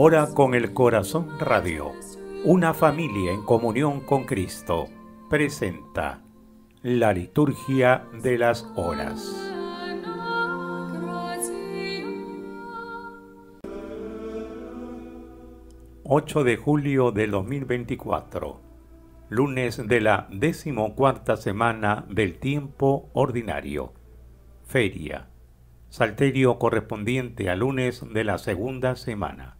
Hora con el Corazón Radio, una familia en comunión con Cristo, presenta la liturgia de las horas. ...8 de julio de 2024... ...lunes de la decimocuarta semana del tiempo ordinario... ...feria... ...salterio correspondiente a lunes de la segunda semana...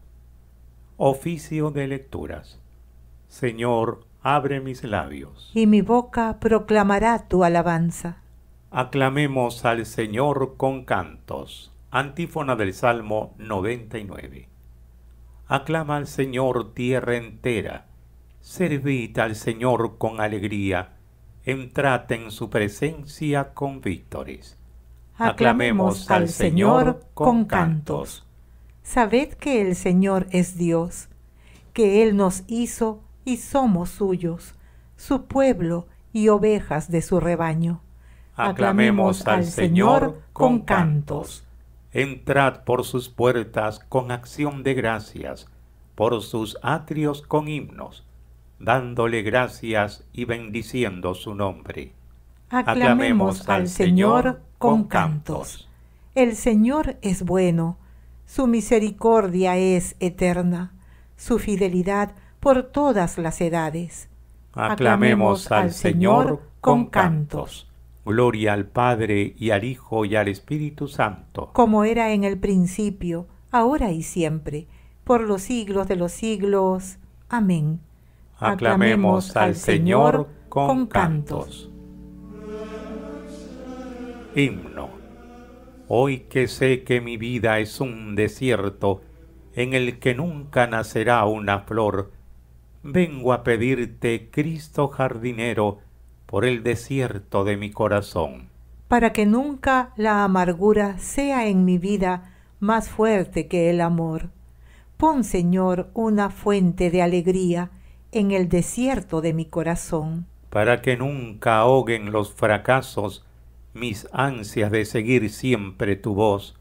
Oficio de lecturas. Señor, abre mis labios. Y mi boca proclamará tu alabanza. Aclamemos al Señor con cantos. Antífona del Salmo 99. Aclama al Señor tierra entera. Servid al Señor con alegría. Entrate en su presencia con víctores. Aclamemos, al Señor con cantos. Sabed que el Señor es Dios, que Él nos hizo y somos suyos, su pueblo y ovejas de su rebaño. Aclamemos, al Señor, con cantos. Entrad por sus puertas con acción de gracias, por sus atrios con himnos, dándole gracias y bendiciendo su nombre. Aclamemos al Señor con cantos. El Señor es bueno su misericordia es eterna, su fidelidad por todas las edades. Aclamemos al Señor con cantos. Gloria al Padre y al Hijo y al Espíritu Santo. Como era en el principio, ahora y siempre, por los siglos de los siglos. Amén. Aclamemos al Señor con cantos. Himno Hoy que sé que mi vida es un desierto en el que nunca nacerá una flor, vengo a pedirte, Cristo jardinero, por el desierto de mi corazón. Para que nunca la amargura sea en mi vida más fuerte que el amor. Pon, Señor, una fuente de alegría en el desierto de mi corazón. Para que nunca ahoguen los fracasos mis ansias de seguir siempre tu voz.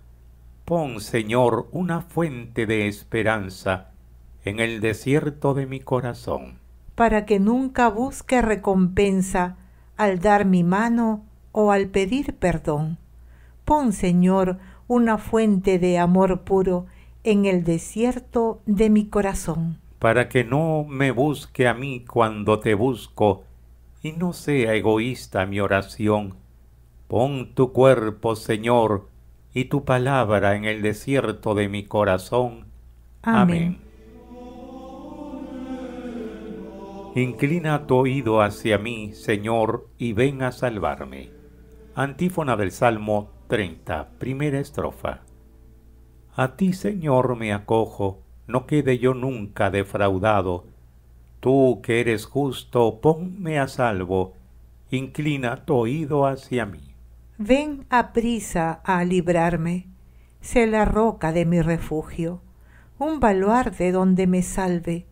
Pon, Señor, una fuente de esperanza en el desierto de mi corazón. Para que nunca busque recompensa al dar mi mano o al pedir perdón. Pon, Señor, una fuente de amor puro en el desierto de mi corazón. Para que no me busque a mí cuando te busco, y no sea egoísta mi oración Pon tu cuerpo, Señor, y tu palabra en el desierto de mi corazón. Amén. Inclina tu oído hacia mí, Señor, y ven a salvarme. Antífona del Salmo 30, primera estrofa. A ti, Señor, me acojo, no quede yo nunca defraudado. Tú que eres justo, ponme a salvo, inclina tu oído hacia mí. Ven a prisa a librarme, sé la roca de mi refugio, un baluarte donde me salve,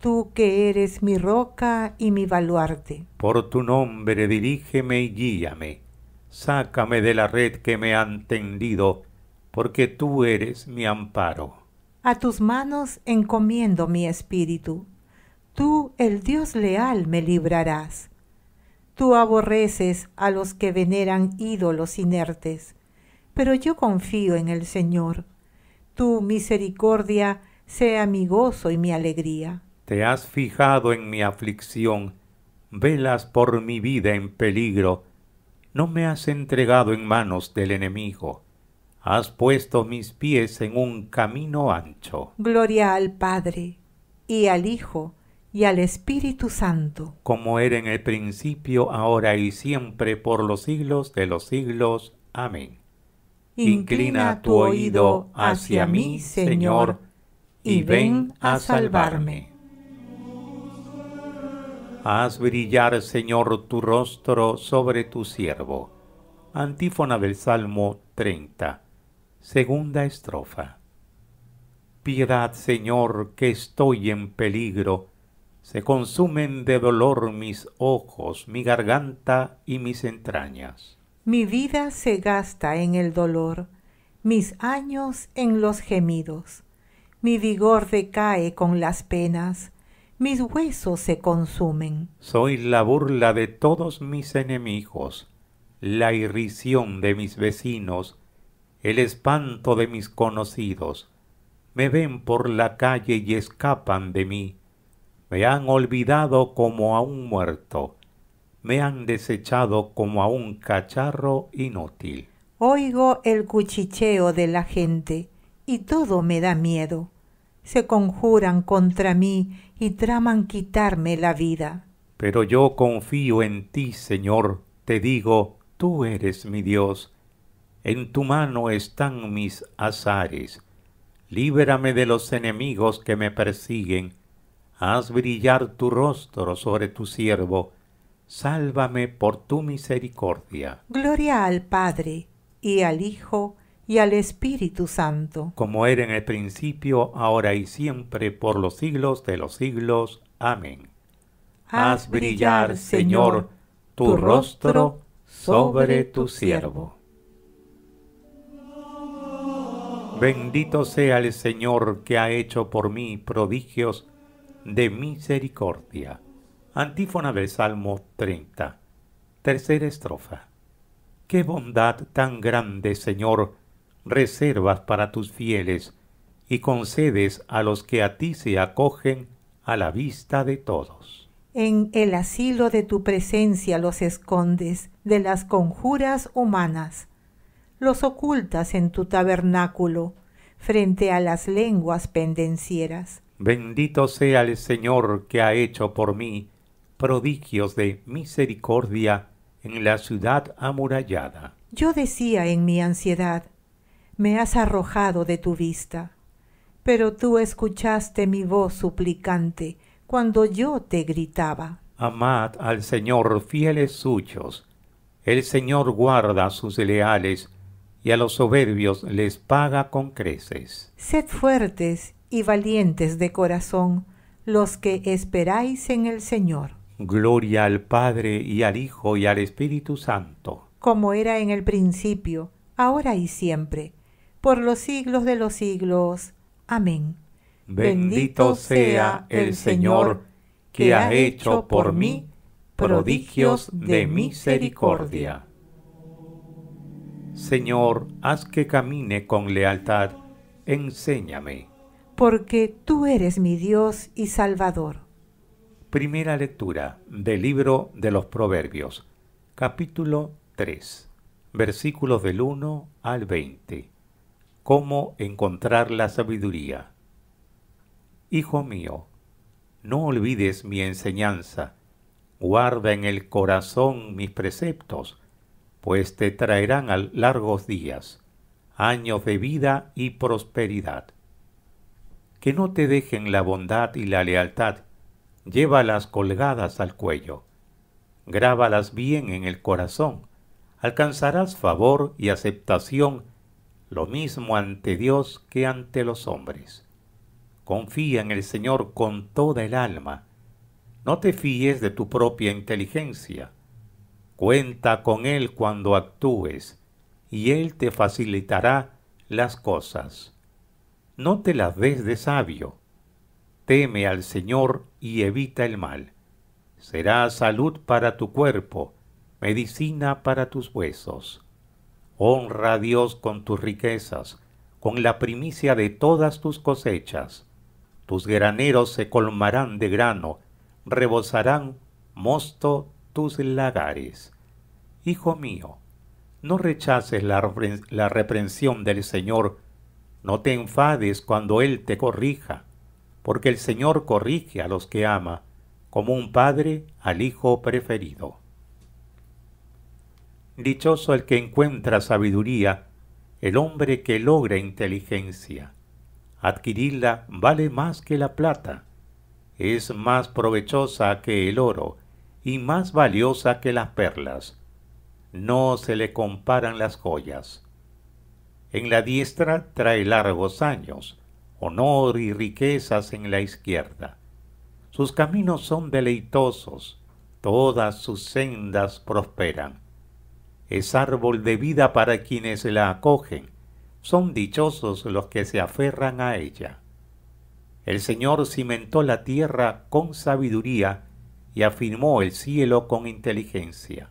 tú que eres mi roca y mi baluarte. Por tu nombre dirígeme y guíame, sácame de la red que me han tendido, porque tú eres mi amparo. A tus manos encomiendo mi espíritu, tú el Dios leal me librarás Tú aborreces a los que veneran ídolos inertes, pero yo confío en el Señor. Tu misericordia sea mi gozo y mi alegría. Te has fijado en mi aflicción, velas por mi vida en peligro, no me has entregado en manos del enemigo. Has puesto mis pies en un camino ancho. Gloria al Padre, y al Hijo, y al Espíritu Santo, como era en el principio, ahora y siempre, por los siglos de los siglos. Amén. Inclina tu oído hacia mí, Señor, y ven a salvarme. Haz brillar, Señor, tu rostro sobre tu siervo. Antífona del Salmo 30, segunda estrofa. Piedad, Señor, que estoy en peligro se consumen de dolor mis ojos, mi garganta y mis entrañas. Mi vida se gasta en el dolor, mis años en los gemidos. Mi vigor decae con las penas, mis huesos se consumen. Soy la burla de todos mis enemigos, la irrisión de mis vecinos, el espanto de mis conocidos. Me ven por la calle y escapan de mí me han olvidado como a un muerto. Me han desechado como a un cacharro inútil. Oigo el cuchicheo de la gente y todo me da miedo. Se conjuran contra mí y traman quitarme la vida. Pero yo confío en ti, Señor. Te digo, tú eres mi Dios. En tu mano están mis azares. Líbrame de los enemigos que me persiguen haz brillar tu rostro sobre tu siervo, sálvame por tu misericordia. Gloria al Padre, y al Hijo, y al Espíritu Santo. Como era en el principio, ahora y siempre, por los siglos de los siglos. Amén. Haz brillar, Señor, tu rostro sobre tu siervo. Bendito sea el Señor que ha hecho por mí prodigios de misericordia. Antífona del Salmo 30. Tercera estrofa. Qué bondad tan grande, Señor, reservas para tus fieles y concedes a los que a ti se acogen a la vista de todos. En el asilo de tu presencia los escondes de las conjuras humanas. Los ocultas en tu tabernáculo, frente a las lenguas pendencieras Bendito sea el Señor que ha hecho por mí prodigios de misericordia en la ciudad amurallada. Yo decía en mi ansiedad, me has arrojado de tu vista, pero tú escuchaste mi voz suplicante cuando yo te gritaba. Amad al Señor fieles suyos. El Señor guarda a sus leales y a los soberbios les paga con creces. Sed fuertes y valientes de corazón los que esperáis en el Señor. Gloria al Padre y al Hijo y al Espíritu Santo. Como era en el principio, ahora y siempre, por los siglos de los siglos. Amén. Bendito sea el Señor que ha hecho por mí prodigios de misericordia. Señor, haz que camine con lealtad, enséñame porque tú eres mi Dios y Salvador. Primera lectura del libro de los Proverbios, capítulo 3, versículos del 1 al 20. Cómo encontrar la sabiduría. Hijo mío, no olvides mi enseñanza, guarda en el corazón mis preceptos, pues te traerán largos días, años de vida y prosperidad no te dejen la bondad y la lealtad, llévalas colgadas al cuello. Grábalas bien en el corazón, alcanzarás favor y aceptación, lo mismo ante Dios que ante los hombres. Confía en el Señor con toda el alma. No te fíes de tu propia inteligencia. Cuenta con Él cuando actúes, y Él te facilitará las cosas no te las des de sabio. Teme al Señor y evita el mal. Será salud para tu cuerpo, medicina para tus huesos. Honra a Dios con tus riquezas, con la primicia de todas tus cosechas. Tus graneros se colmarán de grano, rebosarán mosto tus lagares. Hijo mío, no rechaces la, reprensión del Señor, no te enfades cuando Él te corrija, porque el Señor corrige a los que ama, como un padre al hijo preferido. Dichoso el que encuentra sabiduría, el hombre que logra inteligencia. Adquirirla vale más que la plata, es más provechosa que el oro y más valiosa que las perlas. No se le comparan las joyas en la diestra trae largos años, honor y riquezas en la izquierda. Sus caminos son deleitosos, todas sus sendas prosperan. Es árbol de vida para quienes la acogen, son dichosos los que se aferran a ella. El Señor cimentó la tierra con sabiduría y afirmó el cielo con inteligencia.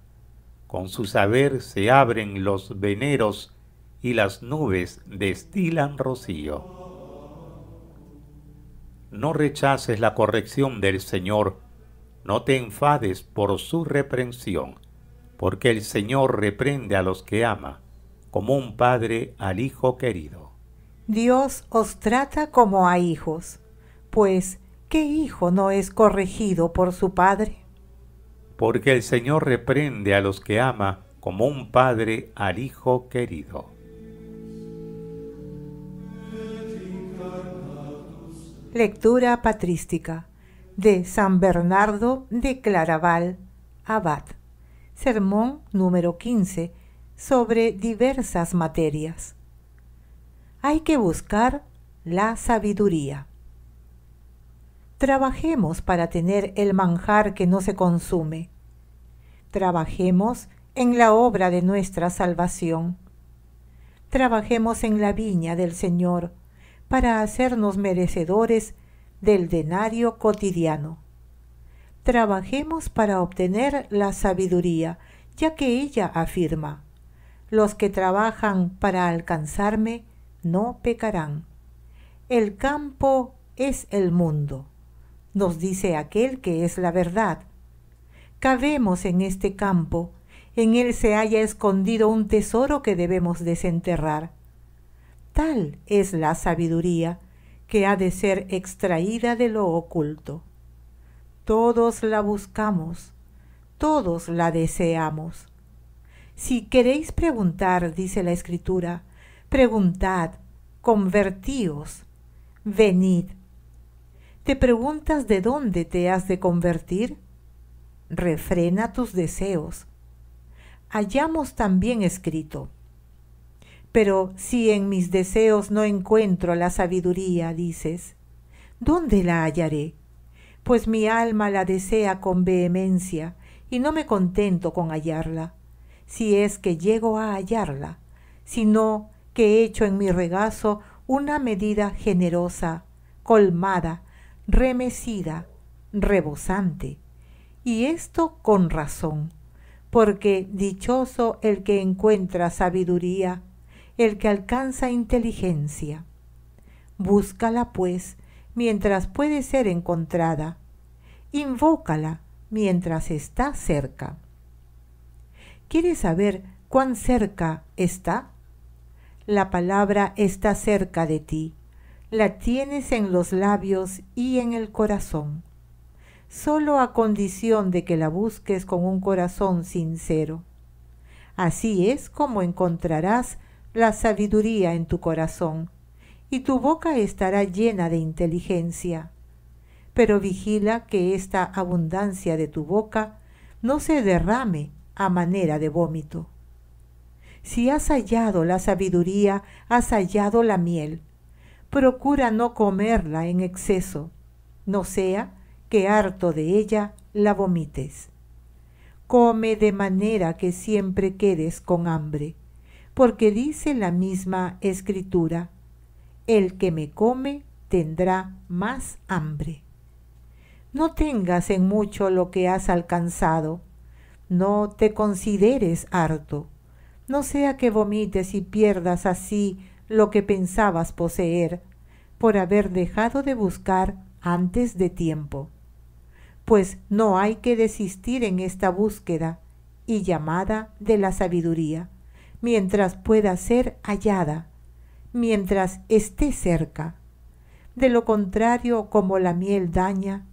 Con su saber se abren los veneros y las nubes destilan rocío. No rechaces la corrección del Señor, no te enfades por su reprensión, porque el Señor reprende a los que ama, como un padre al hijo querido. Dios os trata como a hijos, pues ¿qué hijo no es corregido por su padre? Porque el Señor reprende a los que ama, como un padre al hijo querido. Lectura patrística de San Bernardo de Claraval, abad. Sermón número 15 sobre diversas materias. Hay que buscar la sabiduría. Trabajemos para tener el manjar que no se consume. Trabajemos en la obra de nuestra salvación. Trabajemos en la viña del Señor para hacernos merecedores del denario cotidiano. Trabajemos para obtener la sabiduría, ya que ella afirma, los que trabajan para alcanzarme no pecarán. El campo es el mundo, nos dice aquel que es la verdad. Cabemos en este campo, en él se haya escondido un tesoro que debemos desenterrar. Tal es la sabiduría que ha de ser extraída de lo oculto. Todos la buscamos, todos la deseamos. Si queréis preguntar, dice la Escritura, preguntad, convertíos, venid. ¿Te preguntas de dónde te has de convertir? Refrena tus deseos. Hallamos también escrito, pero si en mis deseos no encuentro la sabiduría, dices, ¿dónde la hallaré? Pues mi alma la desea con vehemencia y no me contento con hallarla, si es que llego a hallarla, sino que echo en mi regazo una medida generosa, colmada, remecida, rebosante. Y esto con razón, porque dichoso el que encuentra sabiduría el que alcanza inteligencia. Búscala, pues, mientras puede ser encontrada. Invócala mientras está cerca. ¿Quieres saber cuán cerca está? La palabra está cerca de ti. La tienes en los labios y en el corazón. Solo a condición de que la busques con un corazón sincero. Así es como encontrarás la sabiduría en tu corazón, y tu boca estará llena de inteligencia. Pero vigila que esta abundancia de tu boca no se derrame a manera de vómito. Si has hallado la sabiduría, has hallado la miel. Procura no comerla en exceso, no sea que harto de ella la vomites. Come de manera que siempre quedes con hambre porque dice la misma escritura, el que me come tendrá más hambre. No tengas en mucho lo que has alcanzado, no te consideres harto, no sea que vomites y pierdas así lo que pensabas poseer, por haber dejado de buscar antes de tiempo. Pues no hay que desistir en esta búsqueda y llamada de la sabiduría mientras pueda ser hallada, mientras esté cerca. De lo contrario, como la miel daña,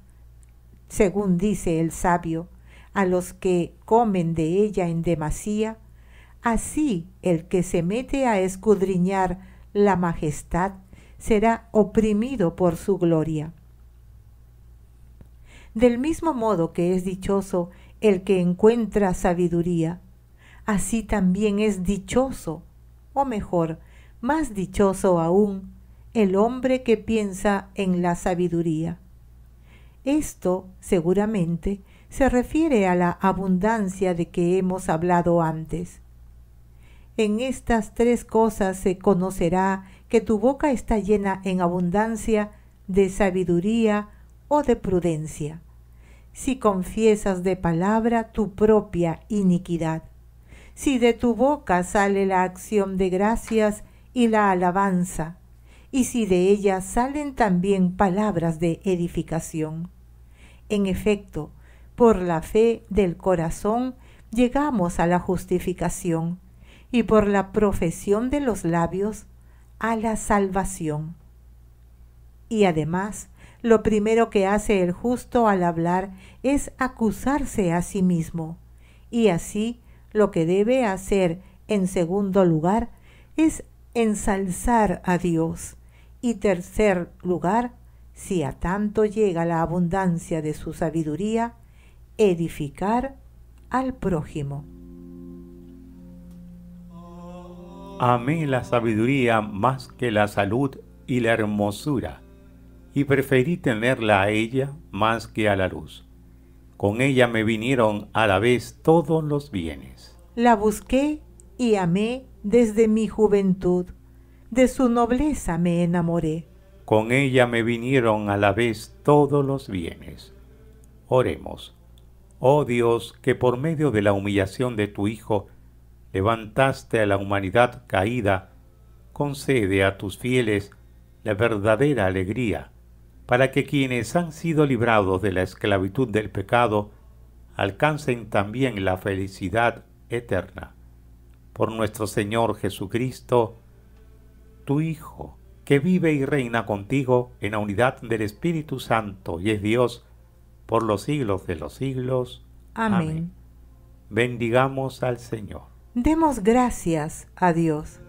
según dice el sabio, a los que comen de ella en demasía, así el que se mete a escudriñar la majestad será oprimido por su gloria. Del mismo modo que es dichoso el que encuentra sabiduría, así también es dichoso, o mejor, más dichoso aún, el hombre que piensa en la sabiduría. Esto, seguramente, se refiere a la abundancia de que hemos hablado antes. En estas tres cosas se conocerá que tu boca está llena en abundancia de sabiduría o de prudencia, si confiesas de palabra tu propia iniquidad si de tu boca sale la acción de gracias y la alabanza, y si de ella salen también palabras de edificación. En efecto, por la fe del corazón llegamos a la justificación, y por la profesión de los labios a la salvación. Y además, lo primero que hace el justo al hablar es acusarse a sí mismo, y así lo que debe hacer, en segundo lugar, es ensalzar a Dios. Y tercer lugar, si a tanto llega la abundancia de su sabiduría, edificar al prójimo. Amé la sabiduría más que la salud y la hermosura, y preferí tenerla a ella más que a la luz con ella me vinieron a la vez todos los bienes. La busqué y amé desde mi juventud. De su nobleza me enamoré. Con ella me vinieron a la vez todos los bienes. Oremos. Oh Dios, que por medio de la humillación de tu Hijo levantaste a la humanidad caída, concede a tus fieles la verdadera alegría para que quienes han sido librados de la esclavitud del pecado alcancen también la felicidad eterna. Por nuestro Señor Jesucristo, tu Hijo, que vive y reina contigo en la unidad del Espíritu Santo y es Dios, por los siglos de los siglos. Amén. Bendigamos al Señor. Demos gracias a Dios.